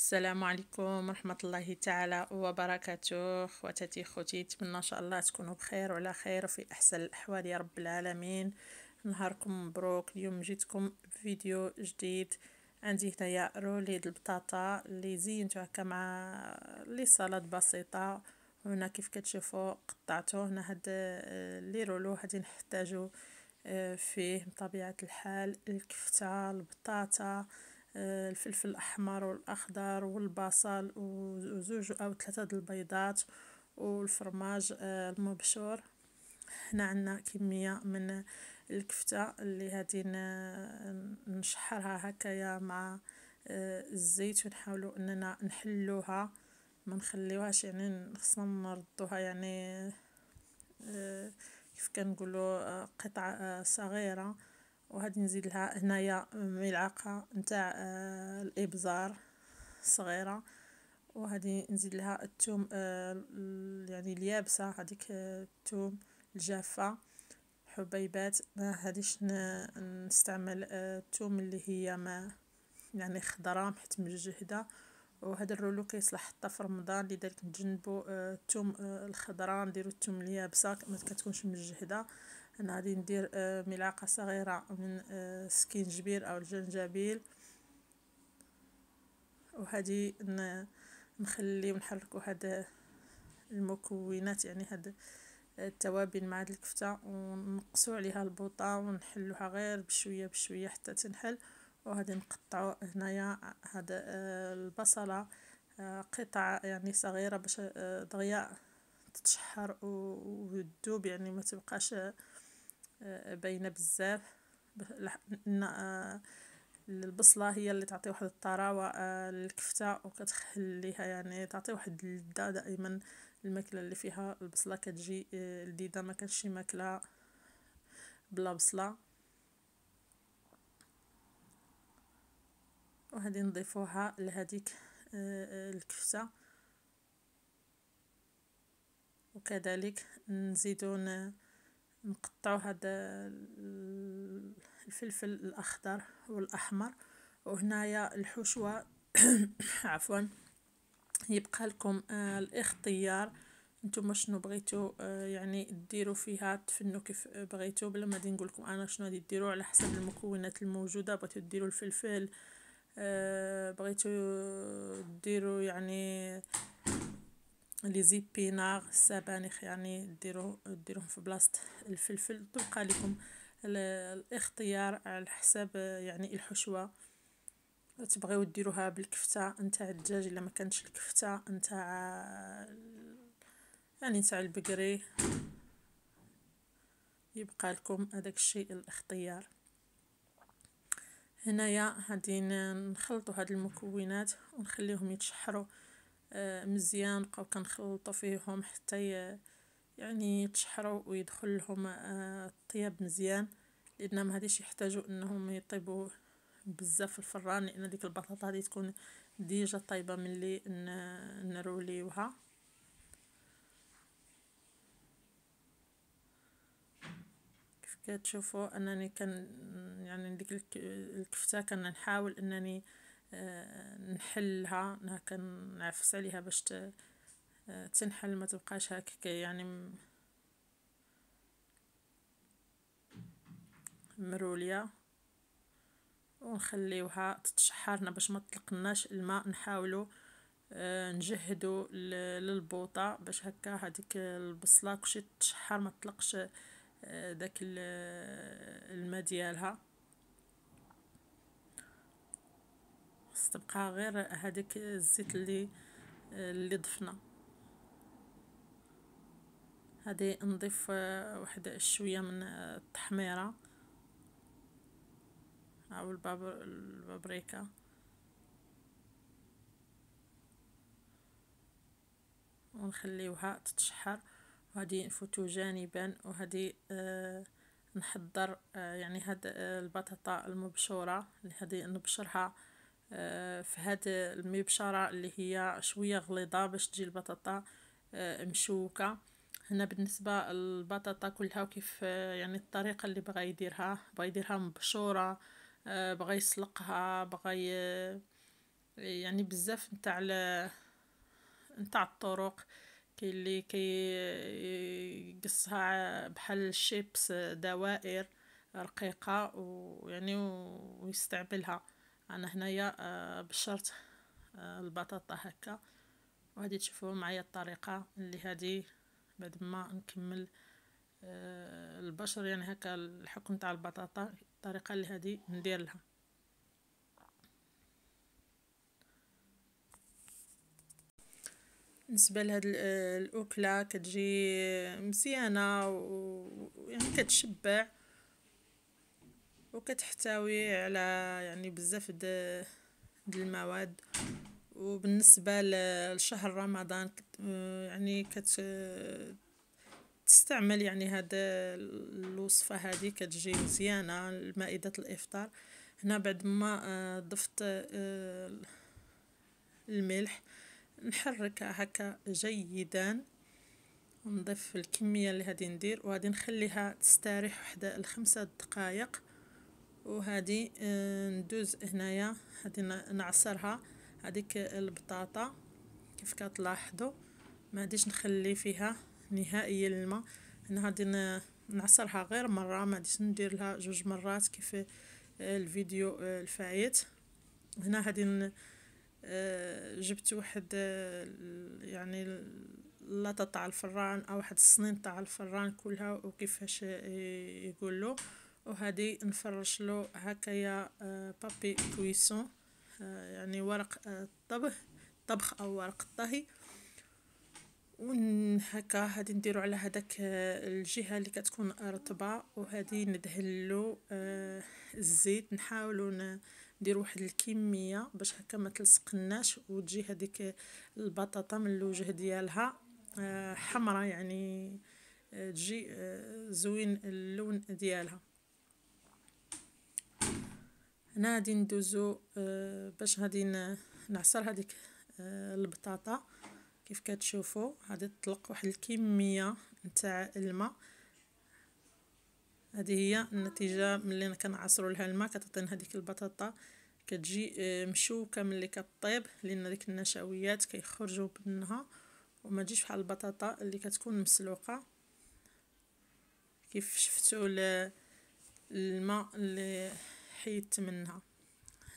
السلام عليكم ورحمة الله تعالى وبركاته خواتاتي خوتي نتمنى ان شاء الله تكونوا بخير وعلى خير وفي احسن الاحوال يا رب العالمين نهاركم مبروك اليوم جيتكم فيديو جديد عندي هنايا رولي د البطاطا اللي زينتو هكا مع لي سلطه بسيطه هنا كيف كتشوفوا قطعته هنا هاد آه، لي رولو غادي نحتاجو آه، فيه بطبيعه الحال الكفته البطاطا آه، الفلفل الاحمر والاخضر والبصل وزوج او ثلاثه البيضات والفرماج آه، المبشور هنا عندنا كميه من الكفته اللي غادي آه، نشحرها هكايا مع الزيت ونحاولوا اننا نحلوها ما نخليوهاش يعني خصنا نردوها يعني كيف كنقولوا قطعه صغيره وهاد نزيد لها هنايا ملعقه نتاع آه، الابزار صغيره وهذه نزيد لها الثوم آه، يعني اليابسه هذيك الثوم آه، الجافه حبيبات ما هاديش نستعمل الثوم اللي هي ما يعني خضراء حيت مجهده وهذا الرولو كيصلح حتى في رمضان لذلك نتجنبوا الثوم الخضراء نديروا الثوم اليابسه ما كتكونش مجهده انا غادي ندير آه، ملعقه صغيره من السكينجبير آه، او الجنجبيل وهادي نخلي ونحرك هاد المكونات يعني هاد التوابل مع هاد الكفته ونقصو عليها البوطه ونحلوها غير بشويه بشويه حتى تنحل وغادي نقطعو هنايا هاد آه، البصله قطع يعني صغيره باش دغيا تتشحر وتذوب يعني ما تبقاش باينه بزاف آه، البصله هي اللي تعطي واحد الطراوه آه، للكفته وكتخليها يعني تعطي واحد اللذه دائما الماكله اللي فيها البصله كتجي آه، لذيذه ما كانش شي ماكله بلا بصله وهذه نضيفوها لهذيك الكفته وكذلك نزيدون نقطعو هذا الفلفل الاخضر والاحمر وهنايا الحشوه عفوا يبقى لكم آه الاختيار نتوما شنو بغيتو آه يعني ديروا فيها تفنوا كيف آه، بغيتو بلا ما نقولكم نقول لكم انا شنو غادي ديروا على حسب المكونات الموجوده بغيتو ديروا الفلفل آه بغيتو ديروا يعني لي زيبينار السبانخ يعني ديرو ديروهم في بلاصه الفلفل تبقى لكم الاختيار على حساب يعني الحشوه تبغيو ديروها بالكفته نتاع الدجاج الا ما كانتش الكفته نتاع يعني نتاع البقري يبقى لكم هذاك الشيء الاختيار هنايا غادي نخلطوا هاد المكونات ونخليهم يتشحروا آه، مزيان بقاو كنخلطو فيهم حتى يعني يتشحرو ويدخل لهم آه، الطياب مزيان لان ما غاديش يحتاجوا انهم يطيبوا بزاف في الفران لان ديك البطاطا غادي تكون ديجا طايبه ملي نروليوها كتشوفوا انني كان يعني ديك الكفته كنحاول انني آه، نحلها هكا نعفس عليها باش آه، تنحل ما تبقاش هكا يعني مروليه ونخليوها تتشحرنا باش ما تطلقناش الماء نحاولو آه، نجهدو للبوطه باش هكا هذيك البصله كلشي تشحر ما تطلقش داك الماء ديالها تبقى غير هذاك الزيت اللي اللي ضفنا هذه نضيف آه، واحد شويه من التحميره او البابر البابريكا ونخليوها تتشحر وهذه نفوتو جانبا وهذه آه نحضر آه يعني هاد آه، البطاطا المبشوره اللي هذه نبشرها آه، في هاد المبشرة اللي هي شوية غليظة باش تجي البطاطا آه، مشوكة هنا بالنسبة للبطاطا كلها وكيف آه، يعني الطريقة اللي بغى يديرها بغى يديرها مبشورة بغى يسلقها بغى يعني بزاف نتاع نتاع الطرق كي اللي يقصها بحال الشيبس دوائر رقيقة ويعني ويستعملها انا هنايا آه، بشرت آه، البطاطا هكا وغادي تشوفوا معايا الطريقه اللي هذه بعد ما نكمل آه، البشر يعني هكا الحكم تاع البطاطا الطريقه اللي هذه ندير لها بالنسبه لهاد الاكله كتجي مزيانه ويعني كتشبع وكتحتوي على يعني بزاف د المواد وبالنسبه لشهر رمضان يعني كت تستعمل يعني هاد الوصفه هذه كتجي مزيانه لمائده الافطار هنا بعد ما آه، ضفت آه، الملح نحركها هكا جيدا ونضيف الكميه اللي غادي ندير وغادي نخليها تستريح وحده الخمسة دقائق وهذه آه، ندوز هنايا غادي نعصرها هذيك البطاطا كيف كتلاحظوا ما غاديش نخلي فيها نهائيا الماء انا غادي نعصرها غير مره ما غاديش ندير لها جوج مرات كيف آه، الفيديو آه، الفايت هنا غادي جبت واحد يعني لاطه تاع الفران او واحد الصنين تاع الفران كلها وكيفاش يقولوا وهذه نفرش له هكايا بابي آه، كويسون آه، يعني ورق الطبخ آه، طبخ او ورق الطهي وهكا هادي نديرو على هذاك الجهه اللي كتكون رطبه وهادي ندهلو الزيت نحاولو ندير واحد الكميه باش هكا ما تلصقناش وتجي هذيك البطاطا من الوجه ديالها حمراء يعني تجي زوين اللون ديالها هنا غادي ندوزو آه، باش غادي نعصر هذيك آه، البطاطا كيف كتشوفوا غادي تطلق واحد الكميه نتاع الماء هذه هي النتيجه ملي كنعصروا لها الماء كتعطينا هذيك البطاطا كتجي آه، مشوكه ملي كطيب لان ديك النشويات كيخرجوا منها وما تجيش بحال البطاطا اللي كتكون مسلوقه كيف شفتوا الماء اللي حيدت منها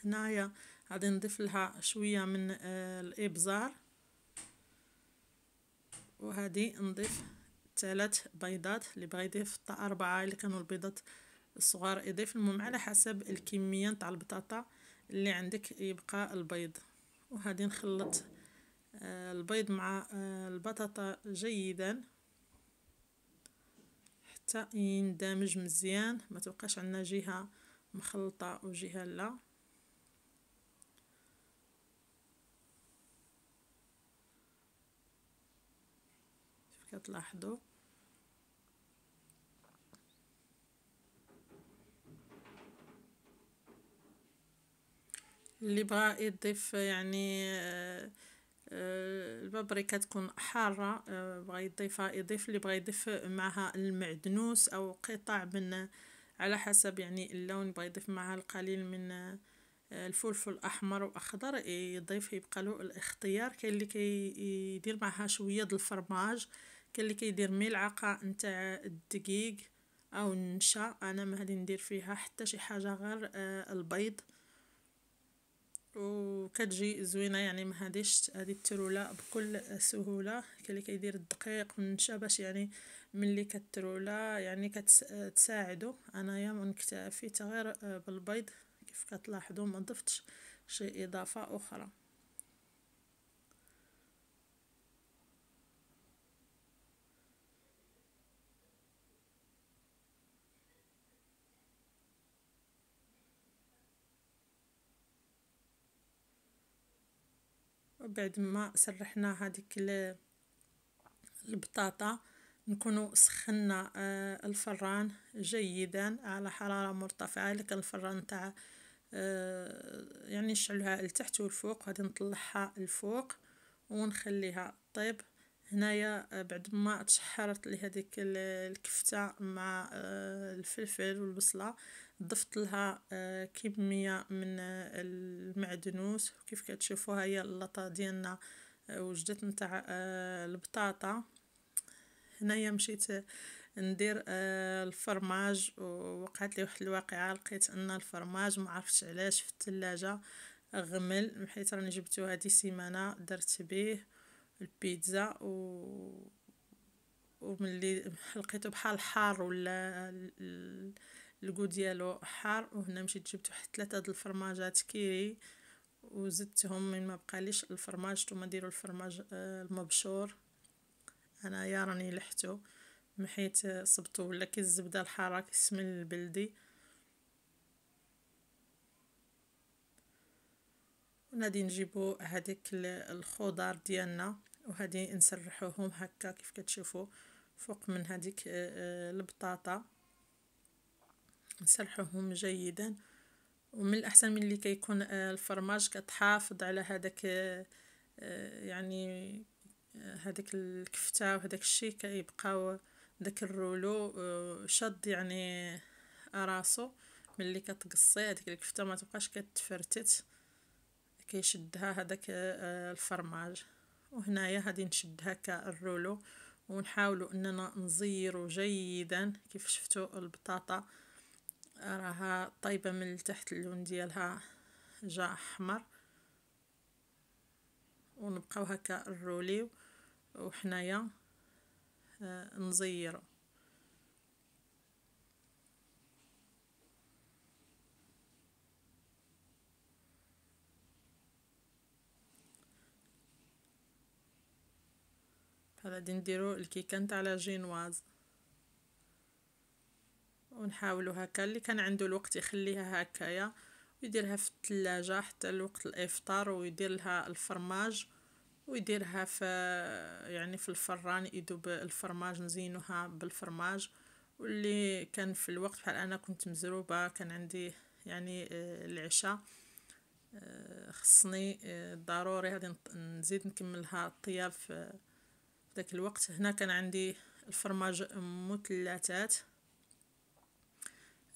هنايا غادي نضيف لها شويه من آه، الابزار وهادي نضيف ثلاث بيضات اللي بغا يضيف حتى اربعه اللي كانوا البيضات الصغار يضيف المهم على حسب الكميه نتاع البطاطا اللي عندك يبقى البيض وهادي نخلط آه، البيض مع آه، البطاطا جيدا حتى يندمج مزيان ما تبقاش عندنا جهه مخلطة وجهة لا كتلاحظوا اللي بغى يضيف يعني آه، آه، البابريكا تكون حارة آه، بغى يضيفها يضيف اللي بغى يضيف معها المعدنوس أو قطع من على حسب يعني اللون بغا يضيف معها القليل من آه، الفلفل احمر واخضر يضيف يبقى له الاختيار كاين اللي كيدير معها شويه ديال الفرماج كاين اللي كيدير ملعقه نتاع الدقيق او النشا انا ما غادي ندير فيها حتى شي حاجه غير آه، البيض وكتجي زوينه يعني ما هذه الترولة بكل سهوله كاين اللي كيدير الدقيق والنشا باش يعني ملي كترولا يعني كتساعدو انايا ما اكتفيت غير آه، بالبيض كيف كتلاحظوا ما ضفتش شي اضافه اخرى وبعد ما سرحنا هذيك البطاطا نكونوا سخنا آه، الفران جيدا على حرارة مرتفعة لك الفران تاع آه، يعني نشعلها لتحت والفوق غادي نطلعها الفوق ونخليها طيب هنايا آه، بعد ما تشحرت لي هذيك الكفته مع الفلفل والبصله ضفت لها كميه من المعدنوس كيف كتشوفوها هي اللطه ديالنا وجدت نتاع البطاطا هنايا مشيت ندير آه، الفرماج وقعت لي واحد الواقعه لقيت ان الفرماج ما عرفتش علاش في الثلاجه غمل حيت راني جبتو هذه سيمانه درت به البيتزا و وملي لقيته بحال حار ولا الكو ديالو حار وهنا مشيت جبت واحد ثلاثه د الفرماجات كيري وزدتهم من ما بقاليش الفرماج نتوما ديروا الفرماج آه، المبشور انا يا راني لحتو محيت صبتو ولا كي الزبده الحاره كيسمن البلدي غادي نجيبو هذيك الخضار ديالنا وهادي نسرحوهم هكا كيف كتشوفوا فوق من هذيك آه، آه، البطاطا نسرحوهم جيدا ومن الاحسن ملي كيكون آه، الفرماج كتحافظ على هذاك يعني هذاك الكفته وهذاك الشيء كيبقاو داك الرولو آه، شاد يعني راسو ملي كتقصي هذيك الكفته ما تبقاش كتفرتت كيشدها هذاك آه، الفرماج وهنايا غادي نشد هكا الرولو ونحاولوا اننا نزيرو جيدا كيف شفتوا البطاطا راها طايبه من تحت اللون ديالها جا احمر ونبقاو هكا نروليو وحنايا آه، نزيرو بحال غادي نديرو الكيكه تاع لا جينواز ونحاولو هكا اللي كان عنده الوقت يخليها هكايا ويديرها في الثلاجه حتى لوقت الافطار ويدير لها الفرماج ويديرها في يعني في الفران يدوب الفرماج نزينوها بالفرماج واللي كان في الوقت بحال انا كنت مزروبه كان عندي يعني العشاء آه، خصني آه، ضروري غادي نزيد نكملها الطياب في ذاك الوقت هنا كان عندي الفرماج مثلثات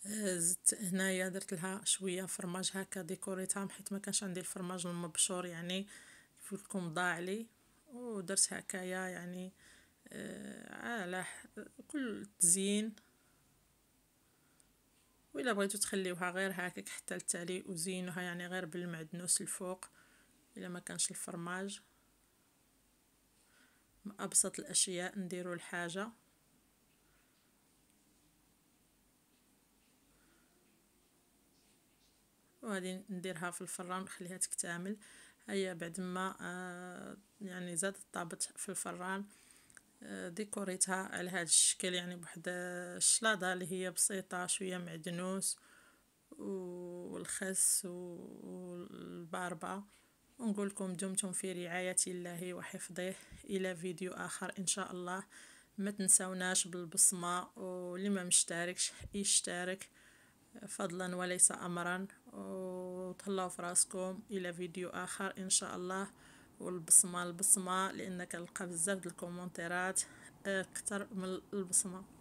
آه، زدت هنايا درت لها شويه فرماج هكا ديكوريتها حيت ما كانش عندي الفرماج المبشور يعني آه فلكم ضاع لي ودرت هكايا يعني آه، على كل تزيين وإلا بغيتو تخليوها غير هكاك حتى التالي وزينوها يعني غير بالمعدنوس الفوق إلا ما كانش الفرماج من أبسط الأشياء نديرو الحاجة وغادي نديرها في الفران نخليها تكتمل هيا بعد ما آه، يعني زادت طابت في الفران آه، ديكوريتها على هذا الشكل يعني بواحد الشلاضه اللي هي بسيطه شويه معدنوس والخس والباربه ونقول لكم دمتم في رعايه الله وحفظه الى فيديو اخر ان شاء الله ما تنسوناش بالبصمه ولما ما مشتركش يشترك فضلا وليس امرا وطلعوا في راسكم الى فيديو اخر ان شاء الله والبصمه البصمه لان كنلقى بزاف د الكومونتيرات آه، اكثر من البصمه